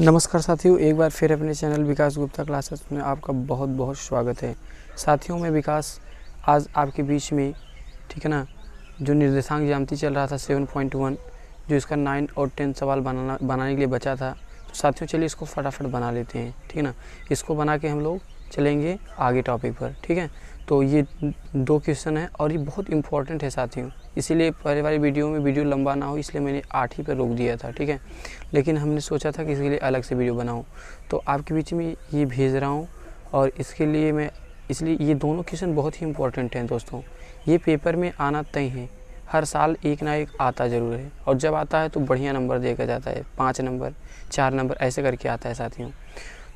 नमस्कार साथियों एक बार फिर अपने चैनल विकास गुप्ता क्लासेस में आपका बहुत बहुत स्वागत है साथियों में विकास आज आपके बीच में ठीक है ना जो निर्देशांक जानती चल रहा था सेवन पॉइंट वन जो इसका नाइन और टेन सवाल बनाना बनाने के लिए बचा था तो साथियों चलिए इसको फटाफट बना लेते हैं ठीक है ना इसको बना के हम लोग चलेंगे आगे टॉपिक पर ठीक है तो ये दो क्वेश्चन है और ये बहुत इंपॉर्टेंट है साथियों इसीलिए पहले वाली वीडियो में वीडियो लंबा ना हो इसलिए मैंने आठ ही पर रोक दिया था ठीक है लेकिन हमने सोचा था कि इसके लिए अलग से वीडियो बनाऊँ तो आपके बीच में ये भेज रहा हूँ और इसके लिए मैं इसलिए ये दोनों क्वेश्चन बहुत ही इंपॉर्टेंट हैं दोस्तों ये पेपर में आना तय है हर साल एक ना एक आता ज़रूर है और जब आता है तो बढ़िया नंबर देखा जाता है पाँच नंबर चार नंबर ऐसे करके आता है साथियों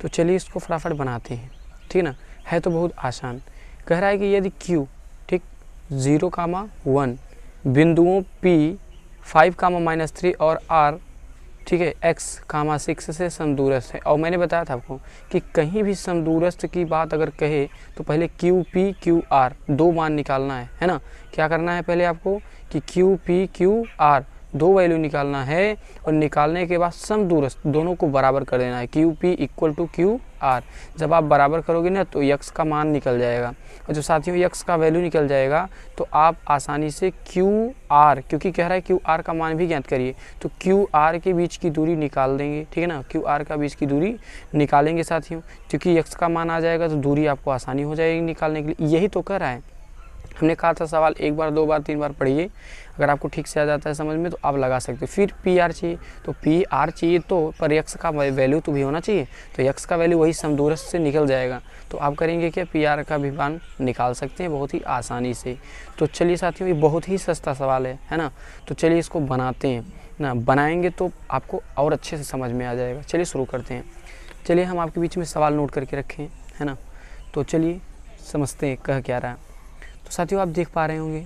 तो चलिए इसको फटाफट बनाते हैं ठीक ना है तो बहुत आसान कह रहा है कि यदि क्यू ठीक ज़ीरो कामा वन बिंदुओं P five comma minus three और R ठीक है x कामा सिक्स से समदूरस्थ है और मैंने बताया था आपको कि कहीं भी समदूरस्थ की बात अगर कहे तो पहले क्यू पी क्यू आर दो मान निकालना है है ना क्या करना है पहले आपको कि क्यू पी क्यू आर दो वैल्यू निकालना है और निकालने के बाद सम दूरस्थ दोनों को बराबर कर देना है Q P equal to Q R जब आप बराबर करोगे ना तो यक्स का मान निकल जाएगा और जब साथियों यक्स का वैल्यू निकल जाएगा तो आप आसानी से क्यू आर क्योंकि कह रहा है क्यू आर का मान भी ज्ञात करिए तो क्यू आर के बीच की दूरी निकाल देंगे ठीक है ना क्यू आर का बीच की दूरी निकालेंगे साथियों क्योंकि यक्स का मान आ जाएगा तो दूरी आपको आसानी हो जाएगी निकालने के लिए यही तो कह रहा है हमने कहा था सवाल एक बार दो बार तीन बार पढ़िए अगर आपको ठीक से आ जाता है समझ में तो आप लगा सकते हो फिर पी आर चाहिए तो पी आर चाहिए तो पर यक्स का वैल्यू तो भी होना चाहिए तो यक्स का वैल्यू वही समदूरस से निकल जाएगा तो आप करेंगे क्या पी आर का विमान निकाल सकते हैं बहुत ही आसानी से तो चलिए साथियों ये बहुत ही सस्ता सवाल है है ना तो चलिए इसको बनाते हैं ना बनाएंगे तो आपको और अच्छे से समझ में आ जाएगा चलिए शुरू करते हैं चलिए हम आपके बीच में सवाल नोट करके रखें है ना तो चलिए समझते हैं कह क्या रहा है तो साथियों आप देख पा रहे होंगे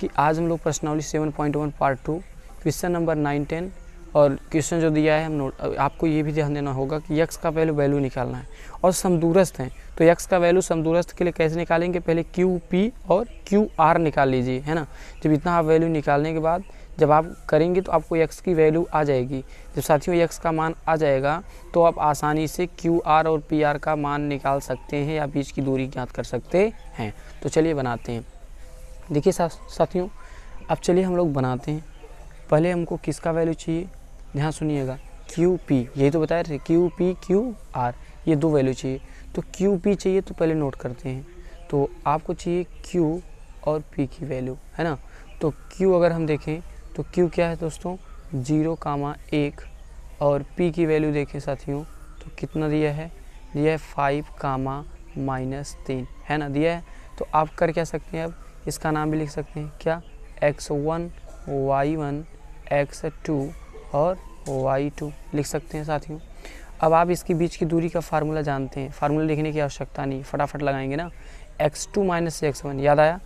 कि आज हम लोग प्रश्नावली seven point one part two question number nine ten और क्वेश्चन जो दिया है हम नोट आपको ये भी ध्यान देना होगा कि यक्स का पहले वैल्यू निकालना है और समदूरस्त हैं तो यक्स का वैल्यू समदूरस्त के लिए कैसे निकालेंगे पहले क्यू पी और क्यू आर निकाल लीजिए है ना जब इतना आप वैल्यू निकालने के बाद जब आप करेंगे तो आपको एक्स की वैल्यू आ जाएगी जब साथियों एक्स का मान आ जाएगा तो आप आसानी से क्यू आर और पी आर का मान निकाल सकते हैं या बीच की दूरी ज्ञात कर सकते हैं तो चलिए बनाते हैं देखिए साथियों अब चलिए हम लोग बनाते हैं पहले हमको किसका वैल्यू चाहिए ध्यान सुनिएगा क्यू पी यही तो बताया थे क्यू पी क्यू आर ये दो वैल्यू चाहिए तो क्यू पी चाहिए तो पहले नोट करते हैं तो आपको चाहिए क्यू और पी की वैल्यू है ना तो क्यू अगर हम देखें तो क्यू क्या है दोस्तों जीरो कामा एक और पी की वैल्यू देखें साथियों तो कितना दिया है दिया है फाइव कामा माइनस तीन है ना दिया है तो आप कर क्या सकते हैं अब इसका नाम भी लिख सकते हैं क्या X one Y one X two और वाई टू लिख सकते हैं साथियों अब आप इसके बीच की दूरी का फार्मूला जानते हैं फार्मूला लिखने की आवश्यकता नहीं फटाफट लगाएंगे ना X two minus X one याद आया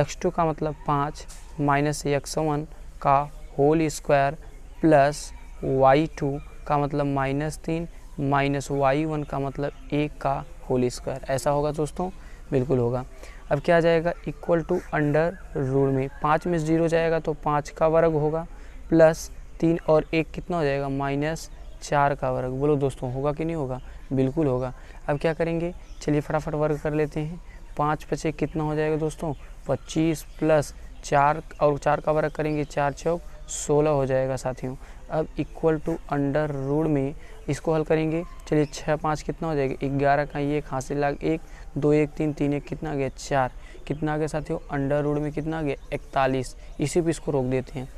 एक्स टू का मतलब पाँच माइनस एक्स वन का whole square plus Y two का मतलब माइनस तीन माइनस वाई वन का मतलब एक का होल स्क्वायर ऐसा होगा दोस्तों बिल्कुल होगा अब क्या जाएगा इक्वल टू अंडर रूल में पाँच में जीरो जाएगा तो पाँच का वर्ग होगा प्लस तीन और एक कितना हो जाएगा माइनस चार का वर्ग बोलो दोस्तों होगा कि नहीं होगा बिल्कुल होगा अब क्या करेंगे चलिए फटाफट वर्ग कर लेते हैं पाँच पचे कितना हो जाएगा दोस्तों पच्चीस प्लस चार और चार का वर्ग करेंगे चार चौक सोलह हो जाएगा साथियों अब इक्वल टू अंडर रूड में इसको हल करेंगे चलिए छः पाँच कितना हो जाएगा ग्यारह का एक हाँ से लाग एक दो एक तीन तीन एक कितना गया चार कितना आ गया साथियों अंडर रूड में कितना आ गया इकतालीस इसी पर इसको रोक देते हैं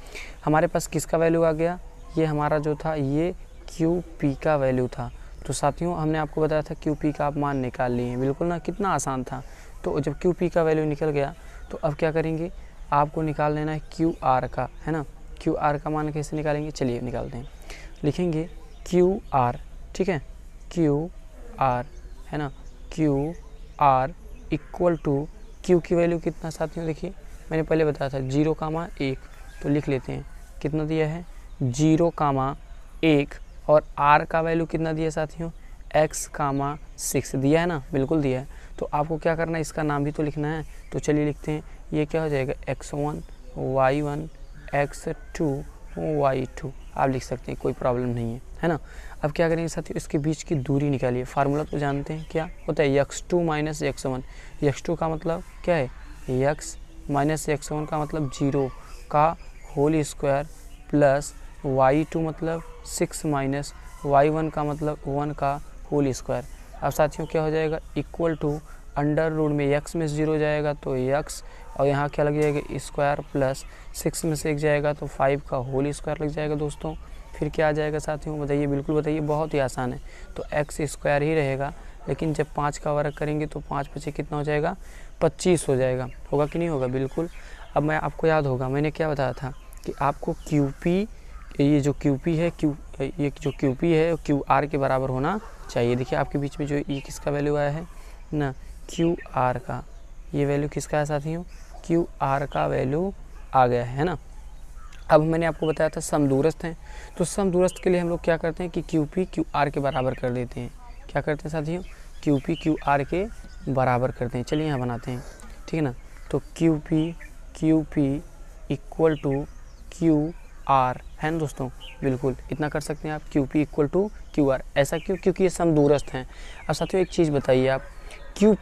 हमारे पास किसका वैल्यू आ गया ये हमारा जो था ये क्यू पी का वैल्यू था तो साथियों हमने आपको बताया था क्यू पी का आप मान निकाल लिए बिल्कुल ना कितना आसान था तो जब क्यू पी का वैल्यू निकल गया तो अब क्या करेंगे आपको निकाल लेना है क्यू आर का है ना क्यू आर का मान कैसे निकालेंगे चलिए निकालते हैं लिखेंगे क्यू आर ठीक है क्यू आर है ना Q R equal to Q की वैल्यू कितना साथियों देखिए मैंने पहले बताया था जीरो कामा एक तो लिख लेते हैं कितना दिया है जीरो कामा एक और आर का वैल्यू कितना दिया साथियों एक्स कामा सिक्स दिया है ना बिल्कुल दिया है तो आपको क्या करना है इसका नाम भी तो लिखना है तो चलिए लिखते हैं ये क्या हो जाएगा X one Y one X two Y two आप लिख सकते हैं कोई प्रॉब्लम नहीं है है ना अब क्या करेंगे साथियों इसके बीच की दूरी निकालिए फार्मूला तो जानते हैं क्या होता है X two minus X one X two का मतलब क्या है यक्स माइनस यक्स वन का मतलब जीरो का whole square plus Y two मतलब सिक्स माइनस वाई वन का मतलब वन का होल स्क्वायर अब साथियों क्या हो जाएगा इक्वल टू अंडर रूट में यक्स में ज़ीरो जाएगा तो यक्स और यहाँ क्या लग जाएगा स्क्वायर प्लस सिक्स में से एक जाएगा तो फाइव का होल स्क्वायर लग जाएगा दोस्तों फिर क्या आ जाएगा साथियों बताइए बिल्कुल बताइए बहुत ही आसान है तो एक्स स्क्वायर ही रहेगा लेकिन जब पाँच का वर्क करेंगे तो पाँच पचे कितना हो जाएगा पच्चीस हो जाएगा होगा कि नहीं होगा बिल्कुल अब मैं आपको याद होगा मैंने क्या बताया था कि आपको क्यू पी ये जो क्यू पी है क्यू ये जो क्यू पी है क्यू आर के बराबर होना चाहिए देखिए आपके बीच में जो ये e किसका वैल्यू आया है ना क्यू आर का ये वैल्यू किसका है साथियों क्यू आर का वैल्यू आ गया है ना अब मैंने आपको बताया था दूरस्थ हैं तो दूरस्थ के लिए हम लोग क्या करते हैं कि क्यू पी क्यू आर के बराबर कर देते हैं क्या करते हैं साथियों क्यू पी क्यू आर के बराबर करते हैं चलिए यहाँ बनाते हैं ठीक है ना तो Q P Q P equal to Q R है ना दोस्तों बिल्कुल इतना कर सकते हैं आप Q P equal to Q R ऐसा क्यों क्योंकि ये दूरस्थ हैं अब साथियों एक चीज़ बताइए आप क्यू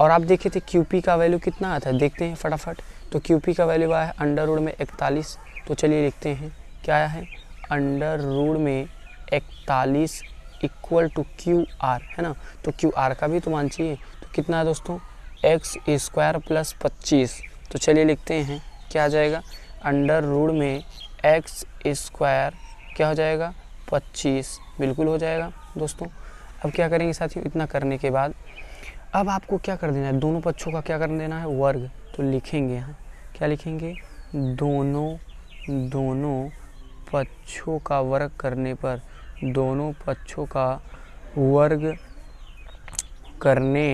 और आप देखे थे क्यू का वैल्यू कितना आता है देखते हैं फटाफट तो क्यू का वैल्यू आया है अंडर रूड में इकतालीस तो चलिए लिखते हैं क्या आया है अंडर रूड में इकतालीस इक्वल टू क्यू आर है ना तो क्यू आर का भी तो मान चाहिए तो कितना है दोस्तों एक्स स्क्वायर प्लस पच्चीस तो चलिए लिखते हैं क्या आ जाएगा अंडर रूड में एक्स स्क्वायर क्या हो जाएगा पच्चीस बिल्कुल हो जाएगा दोस्तों अब क्या करेंगे साथियों इतना करने के बाद अब आपको क्या कर देना है दोनों पक्षों का क्या कर देना है वर्ग तो लिखेंगे यहाँ क्या लिखेंगे दोनों दोनों पक्षों का वर्ग करने पर दोनों पक्षों का वर्ग करने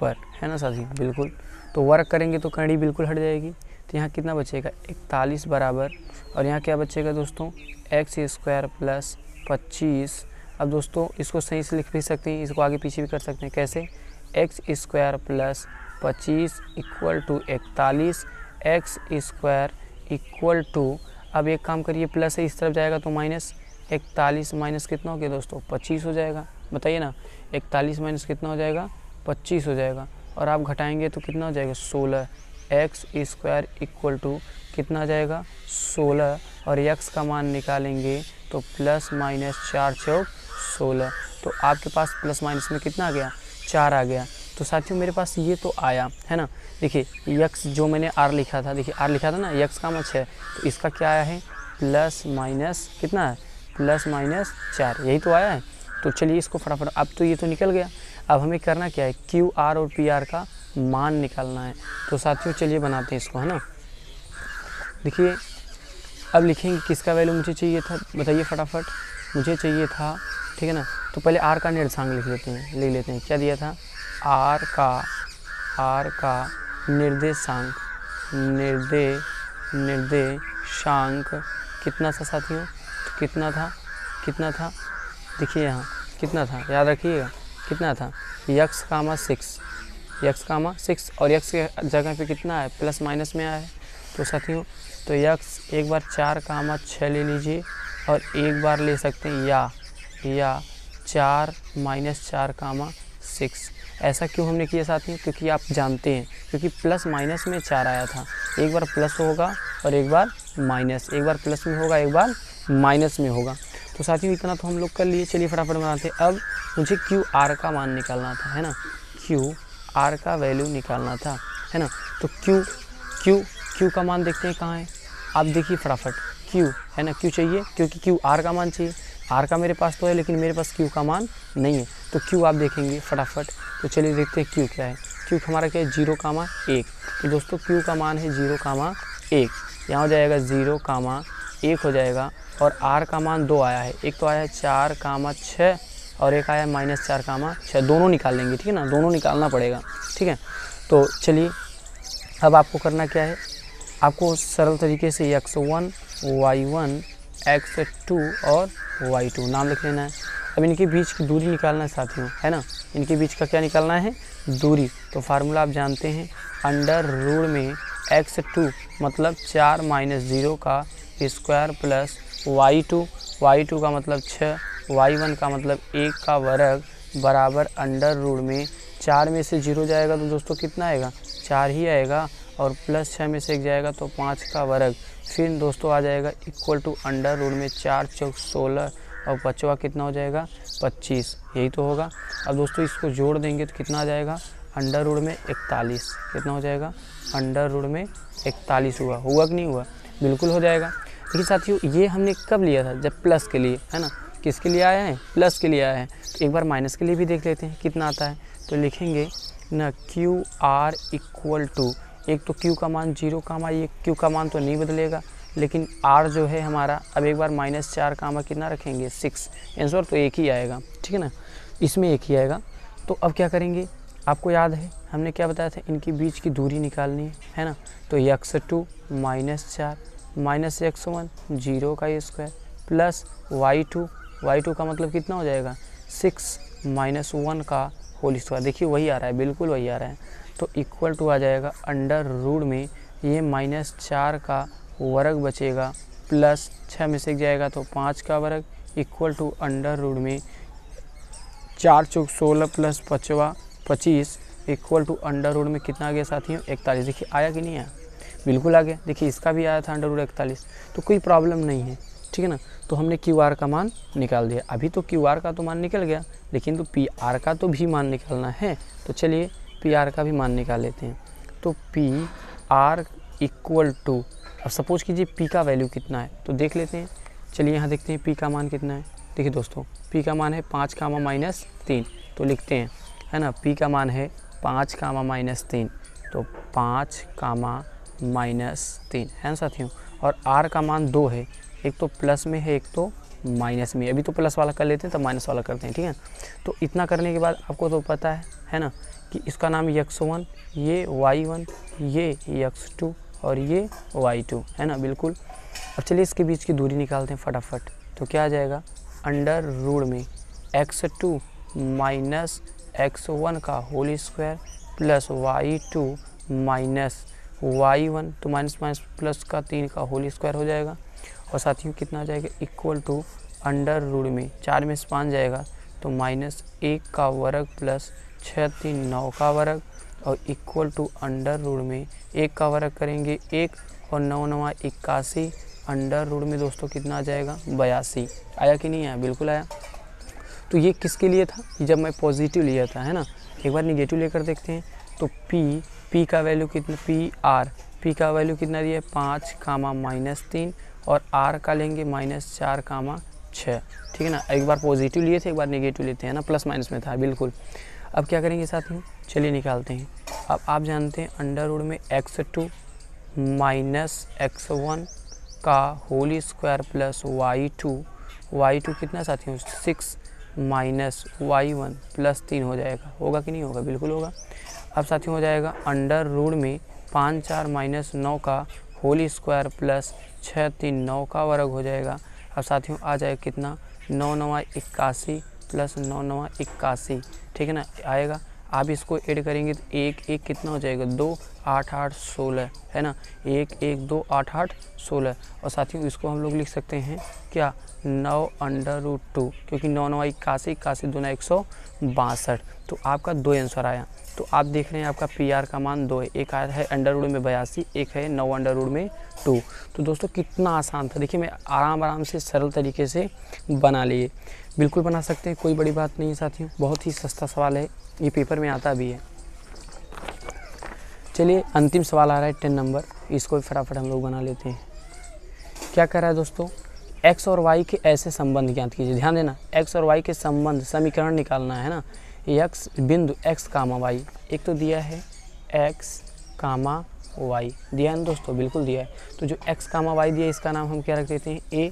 पर है ना साथी बिल्कुल तो वर्ग करेंगे तो कड़ी बिल्कुल हट जाएगी तो यहाँ कितना बचेगा इकतालीस बराबर और यहाँ क्या बचेगा दोस्तों एक्स स्क्वायर प्लस पच्चीस अब दोस्तों इसको सही से लिख भी सकते हैं इसको आगे पीछे भी कर सकते हैं कैसे एक्स स्क्वायर प्लस पच्चीस इक्वल टू इकतालीस एक्स स्क्वायर इक्वल टू अब एक काम करिए प्लस है इस तरफ जाएगा तो माइनस इकतालीस माइनस कितना हो गया दोस्तों पच्चीस हो जाएगा बताइए ना इकतालीस माइनस कितना हो जाएगा पच्चीस हो जाएगा और आप घटाएंगे तो कितना हो जाएगा सोलह एक्स स्क्वायर इक्वल टू कितना आ जाएगा सोलह और एक्स का मान निकालेंगे तो प्लस माइनस चार चौक सोलह तो आपके पास प्लस माइनस में कितना आ गया चार आ गया तो साथियों मेरे पास ये तो आया है ना देखिए यक्स जो मैंने आर लिखा था देखिए आर लिखा था ना यक्स का मच मतलब है तो इसका क्या आया है प्लस माइनस कितना है प्लस माइनस चार यही तो आया है तो चलिए इसको फटाफट अब तो ये तो निकल गया अब हमें करना क्या है क्यू आर और पी आर का मान निकालना है तो साथियों चलिए बनाते हैं इसको है ना देखिए अब लिखेंगे किसका वैल्यू मुझे चाहिए था बताइए फटाफट मुझे चाहिए था ठीक है ना तो पहले आर का निर्देशांक लिख लेते हैं लिख लेते हैं क्या दिया था आर का आर का निर्देशांक निर्दे निर्देशांक कितना था साथियों तो कितना था कितना था देखिए यहाँ कितना था याद रखिएगा कितना था X comma six X comma six और यक्स के जगह पे कितना है प्लस माइनस में आया है तो साथियों तो यक्स एक बार चार कामा छः ले लीजिए और एक बार ले सकते हैं या या चार माइनस चार कामा सिक्स ऐसा क्यों हमने किया साथियों क्योंकि आप जानते हैं क्योंकि प्लस माइनस में चार आया था एक बार प्लस होगा और एक बार माइनस एक बार प्लस में होगा एक बार माइनस में होगा तो साथियों इतना तो हम लोग कर लिए चलिए फटाफट बनाते हैं अब मुझे क्यू आर का मान निकालना था है ना क्यू आर का वैल्यू निकालना था है ना तो क्यू क्यू क्यू का मान देखते हैं कहाँ है आप देखिए फटाफट क्यू है ना क्यू चाहिए क्योंकि क्यू आर का मान चाहिए आर का मेरे पास तो है लेकिन मेरे पास क्यू का मान नहीं है तो क्यू आप देखेंगे फटाफट तो चलिए देखते हैं क्यू क्या है क्यू हमारा क्या है जीरो कामा एक तो दोस्तों क्यू का मान है जीरो कामा एक यहाँ हो जाएगा ज़ीरो कामा एक हो जाएगा और आर का मान दो आया है एक तो आया है चार कामा छः और एक आया है माइनस चार कामा छः दोनों निकाल लेंगे ठीक है ना दोनों निकालना पड़ेगा ठीक है तो चलिए अब आपको करना क्या है आपको सरल तरीके से X one Y one X two और वाई टू नाम लिख लेना है अब इनके बीच की दूरी निकालना है साथियों है ना इनके बीच का क्या निकालना है दूरी तो फार्मूला आप जानते हैं अंडर रूड में एक्स टू मतलब चार माइनस ज़ीरो का square plus Y two Y two का मतलब छः वाई वन का मतलब एक का वर्ग बराबर अंडर रूड में चार में से जीरो जाएगा तो दोस्तों कितना आएगा चार ही आएगा और प्लस छः में से एक जाएगा तो पाँच का वर्ग फिर दोस्तों आ जाएगा इक्वल टू अंडर रूट में चार चौक सोलह और पचवा कितना हो जाएगा पच्चीस यही तो होगा अब दोस्तों इसको जोड़ देंगे तो कितना आ जाएगा अंडर रूट में इकतालीस कितना हो जाएगा अंडर रूट में इकतालीस हुआ हुआ कि नहीं हुआ बिल्कुल हो जाएगा लेकिन साथियों ये हमने कब लिया था जब प्लस के लिए है ना किसके लिए आया है प्लस के लिए आया है तो एक बार माइनस के लिए भी देख लेते हैं कितना आता है तो लिखेंगे ना क्यू आर इक्वल टू एक तो क्यू का मान जीरो का कामा ये क्यू का मान तो नहीं बदलेगा लेकिन आर जो है हमारा अब एक बार माइनस चार का कामा कितना रखेंगे सिक्स आंसर तो एक ही आएगा ठीक है ना इसमें एक ही आएगा तो अब क्या करेंगे आपको याद है हमने क्या बताया था इनके बीच की दूरी निकालनी है है ना तो यक्स टू माइनस चार माइनस एक्स वन जीरो का ये square plus Y two Y two का मतलब कितना हो जाएगा सिक्स माइनस वन का होल स्क्वायर देखिए वही आ रहा है बिल्कुल वही आ रहा है तो इक्वल टू आ जाएगा अंडर रूड में ये माइनस चार का वर्ग बचेगा प्लस छः में सेक जाएगा तो पाँच का वर्ग इक्वल टू अंडर रूड में चार चौक सोलह प्लस पचवा पच्चीस इक्वल टू अंडर रूड में कितना आ गया साथियों इकतालीस देखिए आया कि नहीं आया बिल्कुल आ गया देखिए इसका भी आया था अंडर रूड इकतालीस तो कोई प्रॉब्लम नहीं है ठीक है ना तो हमने क्यू आर का मान निकाल दिया अभी तो क्यू आर का तो मान निकल गया लेकिन तो पी आर का तो भी मान निकालना है तो चलिए पी आर का भी मान निकाल लेते हैं तो पी आर इक्वल टू अब सपोज कीजिए पी का वैल्यू कितना है तो देख लेते हैं चलिए यहाँ देखते हैं पी का मान कितना है देखिए दोस्तों पी का मान है पाँच कामा माइनस तीन तो लिखते हैं है ना पी का मान है पाँच कामा माइनस तीन तो पाँच कामा माइनस तीन है ना साथियों और आर का मान दो है एक तो प्लस में है एक तो माइनस में अभी तो प्लस वाला कर लेते हैं तो माइनस वाला करते हैं ठीक है तो इतना करने के बाद आपको तो पता है है ना कि इसका नाम यक्स वन ये वाई वन ये यक्स टू और ये वाई टू है ना बिल्कुल अब चलिए इसके बीच की दूरी निकालते हैं फटाफट तो क्या आ जाएगा अंडर रूड में X two minus X one का whole square plus Y two minus Y one तो माइनस माइनस प्लस का तीन का होल स्क्वायर हो जाएगा और साथियों कितना आ जाएगा इक्वल टू अंडर रूड में चार में से पाँच जाएगा तो माइनस एक का वर्ग प्लस छः तीन नौ का वर्ग और इक्वल टू अंडर रूड में एक का वर्ग करेंगे एक और नौ नवा इक्यासी अंडर रूड में दोस्तों कितना आ जाएगा बयासी आया कि नहीं आया बिल्कुल आया तो ये किसके लिए था जब मैं पॉजिटिव लिया था है ना एक बार निगेटिव लेकर देखते हैं तो पी पी का वैल्यू कितना पी आर पी का वैल्यू कितना दिया है पाँच कामा माइनस तीन और आर का लेंगे माइनस चार कामा छः ठीक है ना एक बार पॉजिटिव लिए थे एक बार नेगेटिव लेते हैं ना प्लस माइनस में था बिल्कुल अब क्या करेंगे साथ में चलिए निकालते हैं अब आप जानते हैं अंडर रूड में X two minus X one का whole square plus Y two Y two कितना साथियों six minus Y one plus तीन हो जाएगा होगा कि नहीं होगा बिल्कुल होगा अब साथियों हो जाएगा अंडर रूड में पाँच चार माइनस नौ का होल स्क्वायर प्लस छः तीन नौ का वर्ग हो जाएगा अब साथियों आ जाएगा कितना नौ नवा इक्यासी प्लस नौ नवा इक्यासी ठीक है ना आएगा आप इसको ऐड करेंगे तो एक एक कितना हो जाएगा दो आठ आठ सोलह है ना एक एक दो आठ आठ सोलह और साथियों इसको हम लोग लिख सकते हैं क्या नौ अंडर रूट टू क्योंकि नौ नौ इक्यासी इक्यासी नौ एक सौ बासठ तो आपका दो आंसर आया तो आप देख रहे हैं आपका पी आर का मान दो है एक आया है अंडर रूड में बयासी एक है नौ अंडर रूड में टू तो दोस्तों कितना आसान था देखिए मैं आराम आराम से सरल तरीके से बना लिए बिल्कुल बना सकते हैं कोई बड़ी बात नहीं है साथियों बहुत ही सस्ता सवाल है ये पेपर में आता भी है चलिए अंतिम सवाल आ रहा है टेन नंबर इसको भी फटाफट हम लोग बना लेते हैं क्या कह रहा है दोस्तों एक्स और वाई के ऐसे संबंध ज्ञात कीजिए ध्यान देना एक्स और वाई के संबंध समीकरण निकालना है ना यक्स बिंदु एक्स कामा वाई एक तो दिया है एक्स कामा वाई दिया है ना दोस्तों बिल्कुल दिया है तो जो एक्स कामा वाई दिया इसका नाम हम क्या रख देते हैं ए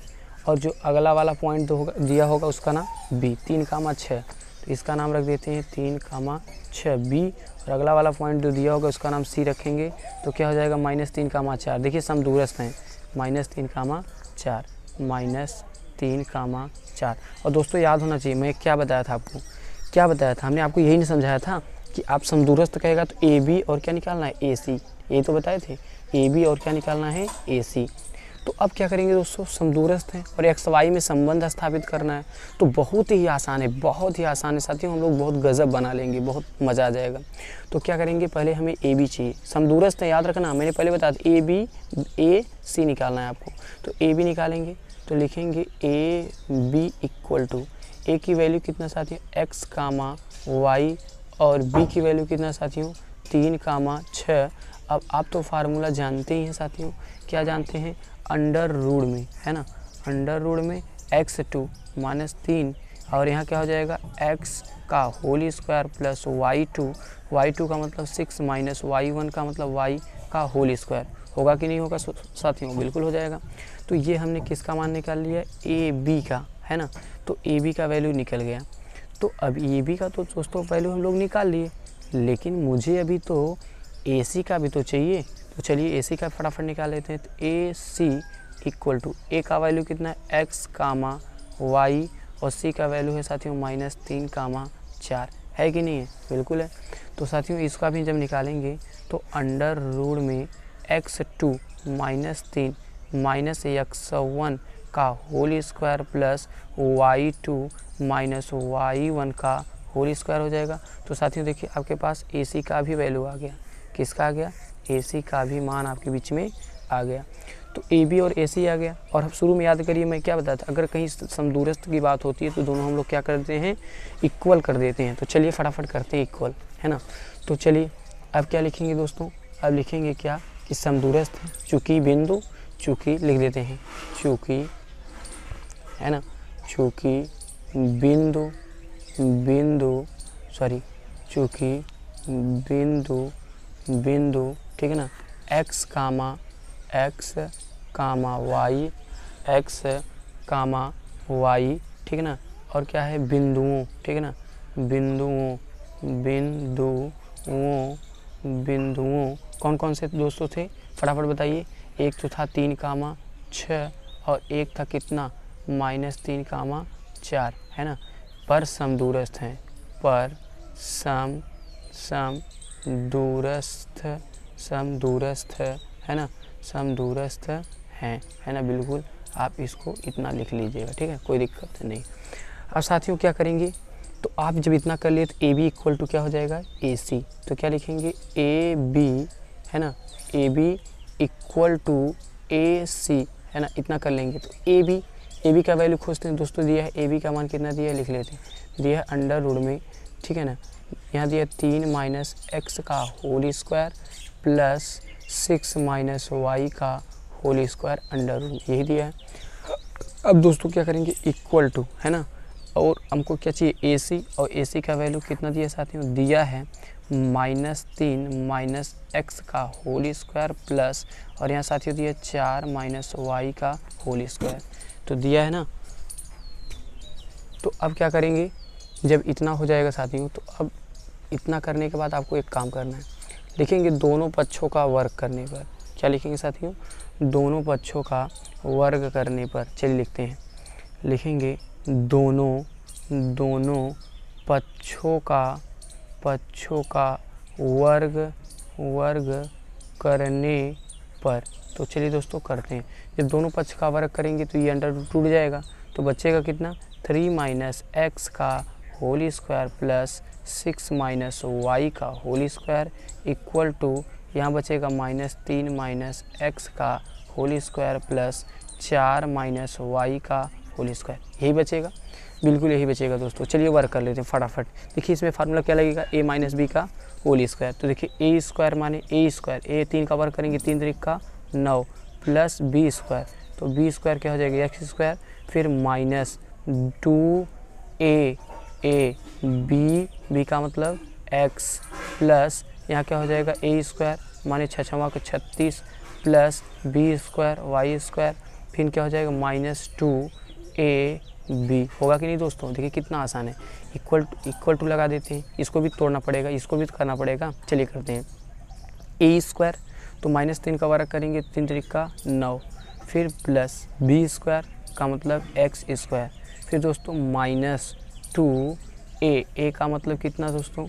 और जो अगला वाला पॉइंट होगा दिया होगा उसका नाम बी तीन कामा छः तो इसका नाम रख देते हैं तीन कामा छः बी और अगला वाला पॉइंट जो दिया होगा उसका नाम सी रखेंगे तो क्या हो जाएगा माइनस तीन कामा चार देखिए सम दूरस्थ हैं माइनस तीन कामा चार माइनस तीन कामा चार और दोस्तों याद होना चाहिए मैं क्या बताया था आपको क्या बताया था हमने आपको यही नहीं समझाया था कि आप दूरस्थ कहेगा तो ए बी और क्या निकालना है ए सी ये तो बताए थे ए बी और क्या निकालना है ए सी तो अब क्या करेंगे दोस्तों समदूरस्थ हैं और एक्स वाई में संबंध स्थापित करना है तो बहुत ही आसान है बहुत ही आसान है साथियों हम लोग बहुत गज़ब बना लेंगे बहुत मज़ा आ जाएगा तो क्या करेंगे पहले हमें ए बी चाहिए समदूरस्थ है याद रखना मैंने पहले बताया ए बी ए सी निकालना है आपको तो ए बी निकालेंगे तो लिखेंगे A B equal to A की वैल्यू कितना साथी एक्स कामा वाई और बी की वैल्यू कितना साथी हो तीन कामा छः अब आप तो फार्मूला जानते ही हैं साथियों क्या जानते हैं अंडर रूड में है ना अंडर रूड में एक्स टू माइनस तीन और यहाँ क्या हो जाएगा एक्स का whole square plus Y two Y two का मतलब सिक्स माइनस वाई वन का मतलब वाई का होल स्क्वायर होगा कि नहीं होगा साथियों बिल्कुल हो जाएगा तो ये हमने किसका मान निकाल लिया ए बी का है ना तो ए बी का वैल्यू निकल गया तो अब ए बी का तो दोस्तों वैल्यू हम लोग निकाल लिए लेकिन मुझे अभी तो ए सी का भी तो चाहिए तो चलिए ए सी का फटाफट निकाल लेते हैं तो ए सी इक्वल टू ए का वैल्यू कितना है एक्स कामा वाई और सी का वैल्यू है साथियों माइनस तीन कामा चार है कि नहीं है बिल्कुल है तो साथियों इसका भी जब निकालेंगे तो अंडर रूड में एक्स टू माइनस तीन माइनस एक्स वन का whole square plus Y two minus Y one का होल स्क्वायर हो जाएगा तो साथियों देखिए आपके पास ए सी का भी वैल्यू आ गया किसका आ गया ए सी का भी मान आपके बीच में आ गया तो ए बी और ए सी आ गया और अब शुरू में याद करिए मैं क्या बताया था अगर कहीं समदूरस्थ की बात होती है तो दोनों हम लोग क्या करते हैं इक्वल कर देते हैं तो चलिए फटाफट करते हैं इक्वल है ना तो चलिए अब क्या लिखेंगे दोस्तों अब लिखेंगे क्या कि समदूरस्थ है चूँकि बिंदु चूँकि लिख देते हैं चूँकि है ना चूँकि बिंदु बिंदु सॉरी चूँकि बिंदु बिंदु ठीक है ना X comma X comma Y X comma Y ठीक है ना और क्या है बिंदुओं ठीक है ना बिंदुओं बिंदुओं बिंदुओं कौन कौन से दोस्तों थे फटाफट बताइए एक तो था तीन कामा छः और एक था कितना माइनस तीन कामा चार है ना पर सम दूरस्थ हैं पर सम सम दूरस्थ सम दूरस्थ है ना सम दूरस्थ हैं है ना बिल्कुल आप इसको इतना लिख लीजिएगा ठीक है कोई दिक्कत नहीं अब साथियों क्या करेंगे तो आप जब इतना कर लिए तो ए बी इक्वल टू क्या हो जाएगा ए सी तो क्या लिखेंगे ए बी है ना A B equal to A C है ना इतना कर लेंगे तो ए बी ए बी का वैल्यू खोजते हैं दोस्तों दिया है ए बी का मान कितना दिया है लिख लेते हैं दिया है अंडर रूड में ठीक है ना यहाँ दिया तीन माइनस एक्स का whole square plus six minus Y का होल स्क्वायर अंडर रूट यही दिया है अब दोस्तों क्या करेंगे इक्वल टू है ना और हमको क्या चाहिए ए सी और ए सी का वैल्यू कितना दिया साथियों दिया है माइनस तीन माइनस एक्स का होल स्क्वायर प्लस और यहाँ साथियों दिया चार माइनस वाई का होल स्क्वायर तो दिया है ना तो अब क्या करेंगे जब इतना हो जाएगा साथियों तो अब इतना करने के बाद आपको एक काम करना है लिखेंगे दोनों पक्षों का वर्ग करने पर क्या लिखेंगे साथियों दोनों पक्षों का वर्ग करने पर चलिए लिखते हैं लिखेंगे दोनों दोनों पक्षों का पक्षों का वर्ग वर्ग करने पर तो चलिए दोस्तों करते हैं जब दोनों पक्ष का वर्ग करेंगे तो ये अंडर टूट जाएगा तो बच्चे का कितना थ्री माइनस एक्स का whole square plus six minus Y का होल स्क्वायर इक्वल टू यहाँ बचेगा माइनस तीन माइनस एक्स का होल स्क्वायर प्लस चार माइनस वाई का होल स्क्वायर यही बचेगा बिल्कुल यही बचेगा दोस्तों चलिए वर्क कर लेते हैं फटाफट देखिए इसमें फार्मूला क्या लगेगा ए माइनस बी का होल स्क्वायर तो देखिए ए स्क्वायर माने ए स्क्वायर ए तीन का वर्क करेंगे तीन तरीक का नौ प्लस बी स्क्वायर तो बी स्क्वायर क्या हो जाएगा एक्स स्क्वायर फिर minus two A A B B का मतलब एक्स प्लस यहाँ क्या हो जाएगा ए स्क्वायर माने छः छवा को छत्तीस plus B square Y square फिर क्या हो जाएगा माइनस टू ए बी होगा कि नहीं दोस्तों देखिए कितना आसान है इक्वल इक्वल टू लगा देते हैं इसको भी तोड़ना पड़ेगा इसको भी करना पड़ेगा चलिए करते हैं ए स्क्वायर तो माइनस तीन का वर्ग करेंगे तीन तरीका नौ फिर प्लस बी स्क्वायर का मतलब एक्स स्क्वायर फिर दोस्तों माइनस टू ए ए का मतलब कितना दोस्तों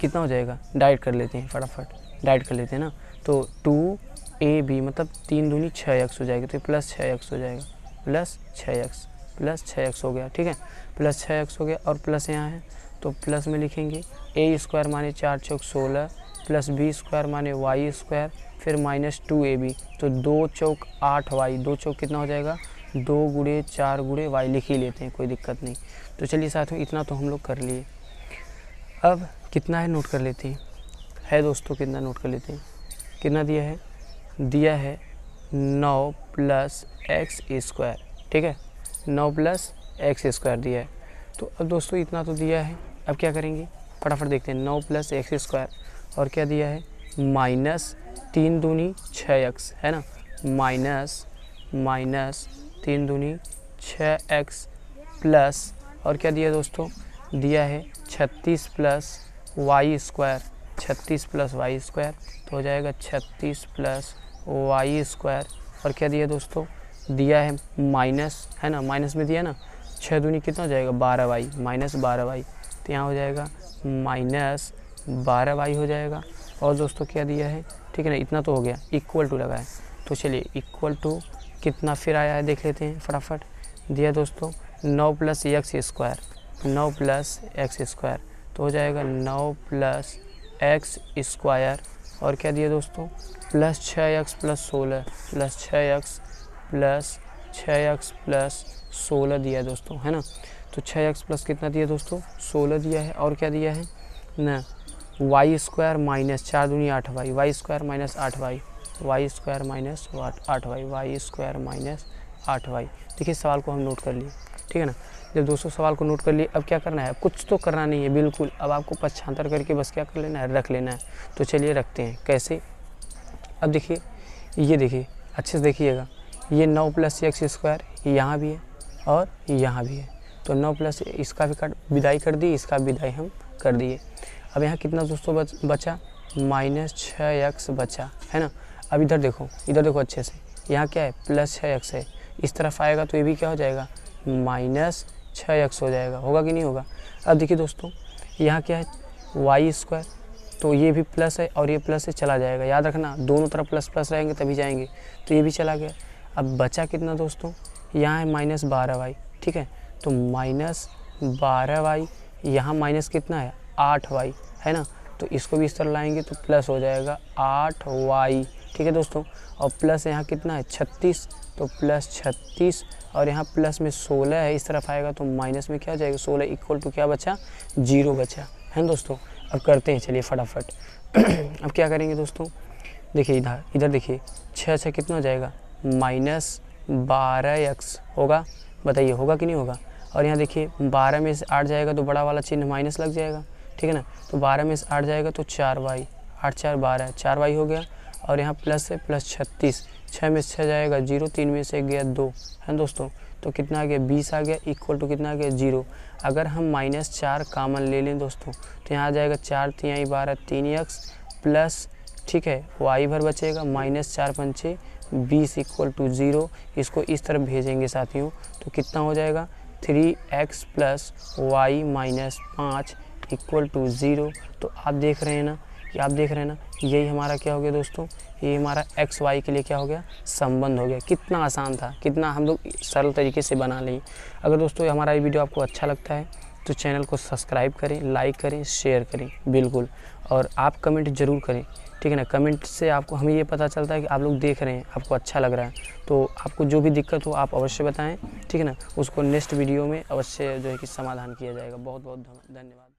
कितना हो जाएगा डाइट कर लेते हैं फटाफट डाइट कर लेते हैं ना तो टू ए बी मतलब तीन दूनी छः एक्स हो जाएगी तो प्लस छः एक्स हो जाएगा प्लस छः एक्स प्लस छः एक्स हो गया ठीक है प्लस छः एक्स हो गया और प्लस यहाँ है तो प्लस में लिखेंगे ए स्क्वायर माने चार चौक सोलह प्लस बी स्क्वायर माने वाई स्क्वायर फिर माइनस टू ए बी तो दो चौक आठ वाई दो चौक कितना हो जाएगा दो गुड़े चार गुड़े वाई लिख ही लेते हैं कोई दिक्कत नहीं तो चलिए साथ में इतना तो हम लोग कर लिए अब कितना है नोट कर लेते हैं है दोस्तों कितना नोट कर लेते हैं कितना दिया है दिया है नौ प्लस एक्स स्क्वायर ठीक है नौ प्लस एक्स स्क्वायर दिया है तो अब दोस्तों इतना तो दिया है अब क्या करेंगे फटाफट देखते हैं नौ प्लस एक्स स्क्वायर और क्या दिया है माइनस तीन दूनी छः एक्स है ना माइनस माइनस तीन दूनी छः एक्स प्लस और क्या दिया दोस्तों दिया है छत्तीस प्लस वाई स्क्वायर छत्तीस प्लस वाई स्क्वायर तो हो जाएगा छत्तीस प्लस वाई स्क्वायर और क्या दिया दोस्तों दिया है माइनस है ना माइनस में दिया ना छः दूनी कितना हो जाएगा बारह वाई माइनस बारह वाई तो यहाँ हो जाएगा माइनस बारह वाई हो जाएगा और दोस्तों क्या दिया है ठीक है ना इतना तो हो गया इक्वल टू लगाया तो चलिए इक्वल टू कितना फिर आया है देख लेते हैं फटाफट दिया दोस्तों नौ प्लस एक्स स्क्वायर नौ प्लस एक्स स्क्वायर तो हो जाएगा नौ प्लस एक्स स्क्वायर और क्या दिया दोस्तों प्लस छः एक्स प्लस सोलह प्लस छः एक्स प्लस छः एक्स प्लस सोलह दिया दोस्तों है ना तो छः एक्स प्लस कितना दिया दोस्तों सोलह दिया है और क्या दिया है ना वाई स्क्वायर माइनस चार दुनिया आठ वाई वाई स्क्वायर माइनस आठ वाई वाई स्क्वायर माइनस आठ वाई वाई स्क्वायर माइनस आठ वाई देखिए सवाल को हम नोट कर लिए ठीक है ना जब 200 सवाल को नोट कर लिए अब क्या करना है कुछ तो करना नहीं है बिल्कुल अब आपको पक्षांतर करके बस क्या कर लेना है रख लेना है तो चलिए रखते हैं कैसे अब देखिए ये देखिए अच्छे से देखिएगा ये नौ प्लस एक्स स्क्वायर यहाँ भी है और यहाँ भी है तो नौ प्लस इसका भी कट विदाई कर दी इसका विदाई हम कर दिए अब यहाँ कितना दोस्तों बच, बचा माइनस छः एक्स बचा है ना अब इधर देखो इधर देखो अच्छे से यहाँ क्या है प्लस छः एक्स है इस तरफ आएगा तो ये भी क्या हो जाएगा माइनस छः एक्स हो जाएगा होगा कि नहीं होगा अब देखिए दोस्तों यहाँ क्या है वाई स्क्वायर तो ये भी प्लस है और ये प्लस से चला जाएगा याद रखना दोनों तरफ प्लस प्लस रहेंगे तभी जाएंगे तो ये भी चला गया अब बचा कितना दोस्तों यहाँ है माइनस बारह वाई ठीक है तो माइनस बारह वाई यहाँ माइनस कितना है आठ वाई है ना तो इसको भी इस तरह लाएंगे तो प्लस हो जाएगा आठ वाई ठीक है दोस्तों और प्लस यहाँ कितना है छत्तीस तो प्लस छत्तीस और यहाँ प्लस में सोलह है इस तरफ आएगा तो माइनस में क्या जाएगा सोलह इक्वल टू क्या बचा जीरो बचा है दोस्तों अब करते हैं चलिए फटाफट अब क्या करेंगे दोस्तों देखिए इधर इधर देखिए छः छः कितना हो जाएगा माइनस बारह एक्स होगा बताइए होगा कि नहीं होगा और यहाँ देखिए बारह में से आठ जाएगा तो बड़ा वाला चिन्ह माइनस लग जाएगा ठीक है ना तो बारह में से आठ जाएगा तो चार वाई आठ चार बारह चार वाई हो गया और यहाँ प्लस है प्लस छत्तीस छः में छः जाएगा जीरो तीन में से गया दो है दोस्तों तो कितना आ गया बीस आ गया इक्वल टू कितना आ गया जीरो अगर हम माइनस चार कामन ले लें दोस्तों तो यहाँ आ जाएगा चार आई बारह तीन एक्स प्लस ठीक है वाई भर बचेगा माइनस चार पंचे बीस इक्वल टू ज़ीरो इसको इस तरफ भेजेंगे साथियों तो कितना हो जाएगा three X plus Y minus पाँच इक्वल टू ज़ीरो तो आप देख रहे हैं ना ये आप देख रहे हैं ना यही हमारा क्या हो गया दोस्तों ये हमारा एक्स वाई के लिए क्या हो गया संबंध हो गया कितना आसान था कितना हम लोग सरल तरीके से बना लें अगर दोस्तों हमारा ये वीडियो आपको अच्छा लगता है तो चैनल को सब्सक्राइब करें लाइक करें शेयर करें बिल्कुल और आप कमेंट ज़रूर करें ठीक है ना कमेंट से आपको हमें ये पता चलता है कि आप लोग देख रहे हैं आपको अच्छा लग रहा है तो आपको जो भी दिक्कत हो आप अवश्य बताएं ठीक है ना उसको नेक्स्ट वीडियो में अवश्य जो है कि समाधान किया जाएगा बहुत बहुत धन्यवाद